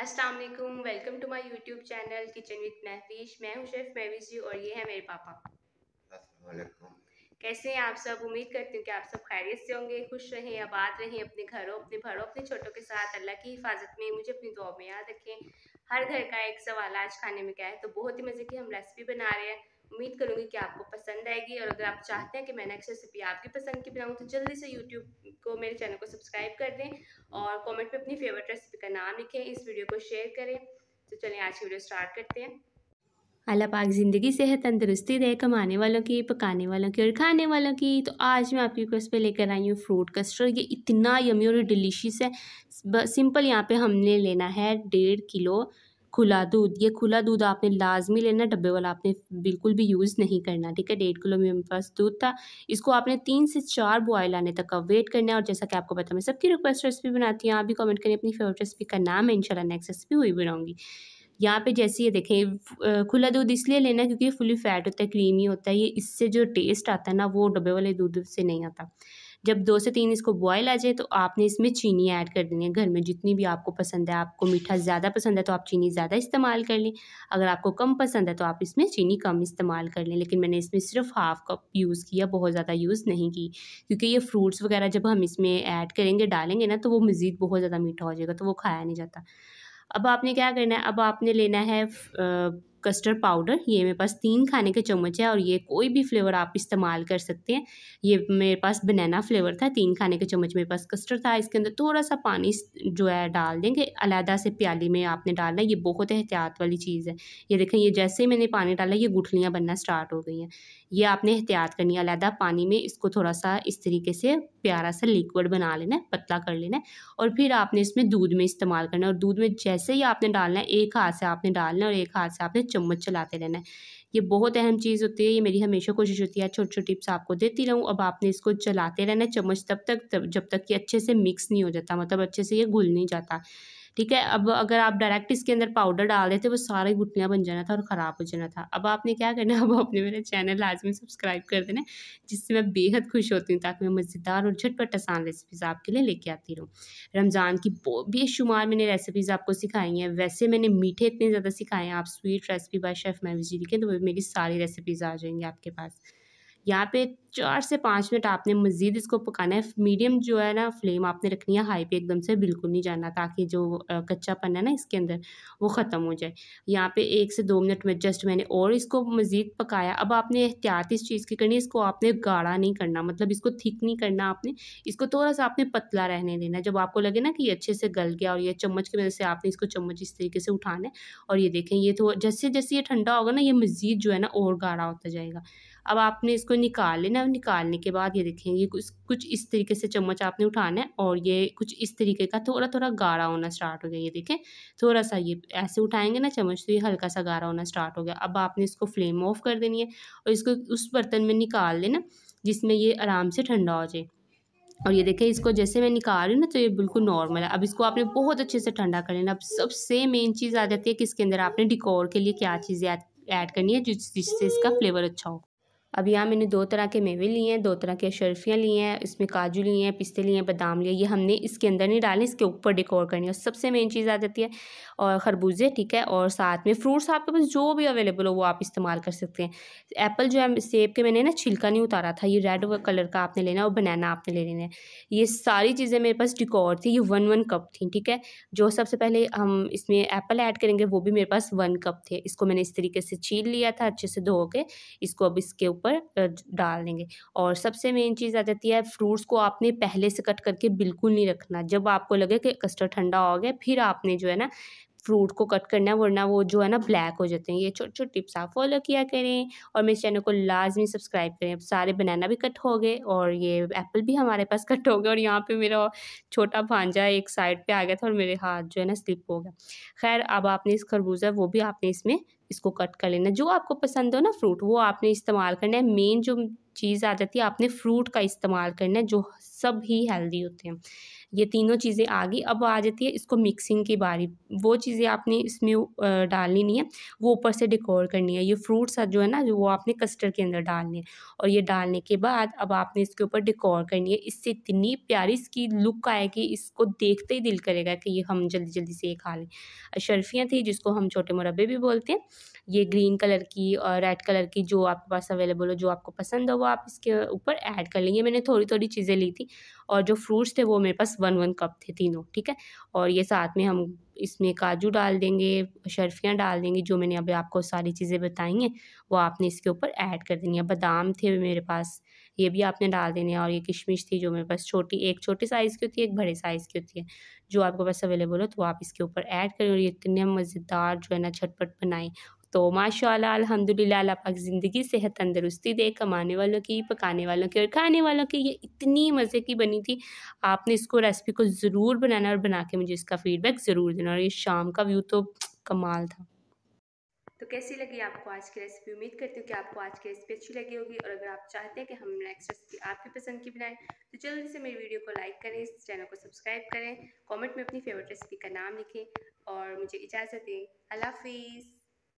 अस्सलाम वालेकुम welcome to my YouTube channel kitchen with Mahfish मैं हूं शेफ महवीश जी और ये है मेरे पापा कैसे हैं आप सब उम्मीद करती हूँ कि आप सब खैरियत से होंगे खुश रहें आबाद रहें अपने घरों अपने भरों अपने छोटों के साथ अल्लाह की हिफाजत में मुझे अपनी दुआ में याद रखें हर घर का एक सवाल आज खाने में क्या है तो बहुत ही मज़े की हम रेसिपी बना रहे हैं उम्मीद करूँगी कि आपको पसंद आएगी और अगर आप चाहते हैं कि मैं नेक्स्ट रेसिपी आपकी पसंद की बनाऊँ तो जल्दी से यूट्यूब को मेरे चैनल को सब्सक्राइब कर दें और कमेंट में अपनी फेवरेट रेसिपी का नाम लिखें इस वीडियो को शेयर करें तो चलिए आज की वीडियो स्टार्ट करते हैं अल्लाह पाक ज़िंदगी सेहत तंदरुस्ती दे कमाने वालों की पकाने वालों की और खाने वालों की तो आज मैं आपकी रिक्वेस्ट पे लेकर आई हूँ फ्रूट कस्टर्ड ये इतना यमी और डिलीशियस है सिंपल यहाँ पे हमने लेना है डेढ़ किलो खुला दूध ये खुला दूध आपने लाजमी लेना डब्बे वाला आपने बिल्कुल भी यूज़ नहीं करना ठीक है डेढ़ किलो मेरे पास दूध था इसको आपने तीन से चार बॉयल आने तक का वेट करना है और जैसा कि आपको पता मैं सबकी रिक्वेस्ट रेसिपी बनाती हूँ आप भी कमेंट करें अपनी फेवरेट रेसिपी का नाम है इनशाला नेक्स्ट रेसिपी हुई बनाऊँगी यहाँ पे जैसे ये देखें खुला दूध इसलिए लेना क्योंकि ये फुली फैट होता है क्रीमी होता है ये इससे जो टेस्ट आता है ना वो डब्बे वाले दूध से नहीं आता जब दो से तीन इसको बॉयल आ जाए तो आपने इसमें चीनी ऐड कर देनी है घर में जितनी भी आपको पसंद है आपको मीठा ज़्यादा पसंद है तो आप चीनी ज़्यादा इस्तेमाल कर लें अगर आपको कम पसंद है तो आप इसमें चीनी कम इस्तेमाल कर लें लेकिन मैंने इसमें सिर्फ हाफ़ कप यूज़ किया बहुत ज़्यादा यूज़ नहीं की क्योंकि ये फ्रूट्स वगैरह जब हम इसमें ऐड करेंगे डालेंगे ना तो वो मज़ीद बहुत ज़्यादा मीठा हो जाएगा तो वो खाया नहीं जाता अब आपने क्या करना है अब आपने लेना है कस्टर्ड पाउडर ये मेरे पास तीन खाने के चम्मच है और ये कोई भी फ्लेवर आप इस्तेमाल कर सकते हैं ये मेरे पास बनाना फ्लेवर था तीन खाने के चम्मच मेरे पास कस्टर्ड था इसके अंदर थोड़ा सा पानी जो है डाल देंगे अलहदा से प्याली में आपने डालना ये बहुत एहतियात वाली चीज़ है ये देखें ये जैसे ही मैंने पानी डाला ये गुठलियाँ बनना स्टार्ट हो गई हैं ये आपने एहतियात करनी है अलहदा पानी में इसको थोड़ा सा इस तरीके से प्यारा सा लिक्विड बना लेना है पतला कर लेना है और फिर आपने इसमें दूध में इस्तेमाल करना है और दूध में जैसे ही आपने डालना है एक हाथ से आपने डालना है और एक हाथ से आपने चम्मच चलाते रहना है ये बहुत अहम चीज़ होती है ये मेरी हमेशा कोशिश होती है छोटी छोटी टिप्स आपको देती रहूँ अब आपने इसको चलाते रहना है चम्मच तब तक जब तक कि अच्छे से मिक्स नहीं हो जाता मतलब अच्छे से ये घुल नहीं जाता ठीक है अब अगर आप डायरेक्ट इसके अंदर पाउडर डाल देते वो सारी गुटलियाँ बन जाना था और ख़राब हो जाना था अब आपने क्या करना अब आपने मेरा चैनल लाजमी सब्सक्राइब कर देना जिससे मैं बेहद खुश होती हूँ ताकि मैं मज़ेदार और झटपट आसान रेसिपीज़ आपके लिए लेके आती रहूँ रमज़ान की बेशुमार मैंने रेसिपीज़ आपको सिखाई हैं वैसे मैंने मीठे इतने ज़्यादा सिखाए हैं आप sweet recipe by chef Mahvish ji लिखें तो मेरी सारी रेसिपीज़ आ जाएंगी आपके पास यहाँ पे चार से पाँच मिनट आपने मज़ीद इसको पकाना है मीडियम जो है ना फ्लेम आपने रखनी है हाई पे एकदम से बिल्कुल नहीं जाना ताकि जो कच्चापन है ना इसके अंदर वो ख़त्म हो जाए यहाँ पे एक से दो मिनट में जस्ट मैंने और इसको मज़ीद पकाया अब आपने एहतियात इस चीज़ की करनी है इसको आपने गाढ़ा नहीं करना मतलब इसको थिक नहीं करना आपने इसको थोड़ा सा आपने पतला रहने देना जब आपको लगे ना कि ये अच्छे से गल गया और ये चम्मच की वजह से आपने इसको चम्मच इस तरीके से उठाना है और ये देखें ये तो जैसे जैसे ये ठंडा होगा ना ये मज़ीद जो है ना और गाढ़ा होता जाएगा अब आपने इसको निकाल लेना है निकालने के बाद ये देखें ये कुछ कुछ इस तरीके से चम्मच आपने उठाना है और ये कुछ इस तरीके का थोड़ा थोड़ा गाढ़ा होना स्टार्ट हो गया ये देखें थोड़ा सा ये ऐसे उठाएंगे ना चम्मच तो ये हल्का सा गाढ़ा होना स्टार्ट हो गया अब आपने इसको फ्लेम ऑफ कर देनी है और इसको उस बर्तन में निकाल लेना जिसमें ये आराम से ठंडा हो जाए और ये देखें इसको जैसे मैं निकाल रही हूँ ना तो ये बिल्कुल नॉर्मल है अब इसको आपने बहुत अच्छे से ठंडा कर लेना अब सबसे मेन चीज़ आ जाती है कि इसके अंदर आपने डिकोर के लिए क्या चीज़ें ऐड करनी है जिससे इसका फ्लेवर अच्छा हो अब यहाँ मैंने दो तरह के मेवे लिए हैं दो तरह के शर्फियाँ ली हैं इसमें काजू लिए हैं पिस्ते लिए हैं बादाम लिए ये हमने इसके अंदर नहीं डाले इसके ऊपर डेकोर करनी है सबसे मेन चीज़ आ जाती है और खरबूजे ठीक है और साथ में फ्रूट्स आपके पास जो भी अवेलेबल हो वो आप इस्तेमाल कर सकते हैं एप्पल जो है सेब के मैंने ना छिलका नहीं उतारा था ये रेड कलर का आपने लेना है और बनाना आपने ले लेना है ये सारी चीज़ें मेरे पास डिकोर थी ये वन वन कप थी ठीक है जो सबसे पहले हम इसमें एप्पल ऐड करेंगे वो भी मेरे पास वन कप थे इसको मैंने इस तरीके से छील लिया था अच्छे से धो के इसको अब इसके ऊपर डाल देंगे और सबसे मेन चीज़ आ जाती है फ्रूट्स को आपने पहले से कट करके बिल्कुल नहीं रखना जब आपको लगे कि कस्टर्ड ठंडा हो गया फिर आपने जो है ना फ्रूट को कट करना वरना वो जो है ना ब्लैक हो जाते हैं ये छोटे छोटे टिप्स आप फॉलो किया करें और मेरे चैनल को लाजमी सब्सक्राइब करें सारे बनाना भी कट हो गए और ये एप्पल भी हमारे पास कट हो गए और यहाँ पे मेरा छोटा भांजा एक साइड पे आ गया था और मेरे हाथ जो है ना स्लिप हो गया खैर अब आपने इस खरबूजा वो भी आपने इसमें इसको कट कर लेना जो आपको पसंद हो ना फ्रूट वो आपने इस्तेमाल करना है मेन जो चीज़ आ जाती है आपने फ्रूट का इस्तेमाल करना है जो सब ही हेल्दी होते हैं ये तीनों चीज़ें आ गई अब आ जाती है इसको मिक्सिंग की बारी वो चीज़ें आपने इसमें डालनी नहीं है वो ऊपर से डिकोर करनी है ये फ्रूट्स जो है ना जो वो आपने कस्टर्ड के अंदर डालने हैं और ये डालने के बाद अब आपने इसके ऊपर डिकोर करनी है इससे इतनी प्यारी इसकी लुक आएगी इसको देखते ही दिल करेगा कि ये हम जल्दी जल्दी से ये खा लें अशरफियाँ थी जिसको हम छोटे मुरबे भी बोलते हैं ये ग्रीन कलर की और रेड कलर की जो आपके पास अवेलेबल हो जो आपको पसंद हो वो आप इसके ऊपर ऐड कर लेंगे मैंने थोड़ी थोड़ी चीज़ें ली थी और जो फ्रूट्स थे वो मेरे पास वन वन कप थे तीनों ठीक है और ये साथ में हम इसमें काजू डाल देंगे शर्फियाँ डाल देंगे जो मैंने अभी आपको सारी चीज़ें बताई हैं वो आपने इसके ऊपर ऐड कर देनी है बादाम थे मेरे पास ये भी आपने डाल देने और ये किशमिश थी जो मेरे पास छोटी एक छोटी साइज़ की होती है एक बड़े साइज़ की होती है जो आपके पास अवेलेबल हो तो आप इसके ऊपर ऐड करें और ये इतने मज़ेदार जो है ना झटपट बनाएं तो माशाल्लाह अल्हम्दुलिल्लाह अल्लाह पाक ज़िंदगी सेहत तंदरुस्ती दे कमाने वालों की पकाने वालों की और खाने वालों की ये इतनी मज़े की बनी थी आपने इसको रेसिपी को ज़रूर बनाना और बना के मुझे इसका फीडबैक ज़रूर देना और ये शाम का व्यू तो कमाल था तो कैसी लगी आपको आज की रेसिपी उम्मीद करती हूँ कि आपको आज की रेसिपी अच्छी लगी होगी और अगर आप चाहते हैं कि हम नेक्स्ट रेसिपी आपकी पसंद की बनाएं तो जल्दी से मेरी वीडियो को लाइक करें इस चैनल को सब्सक्राइब करें कमेंट में अपनी फेवरेट रेसिपी का नाम लिखें और मुझे इजाज़त दें अल्लाह हाफिज़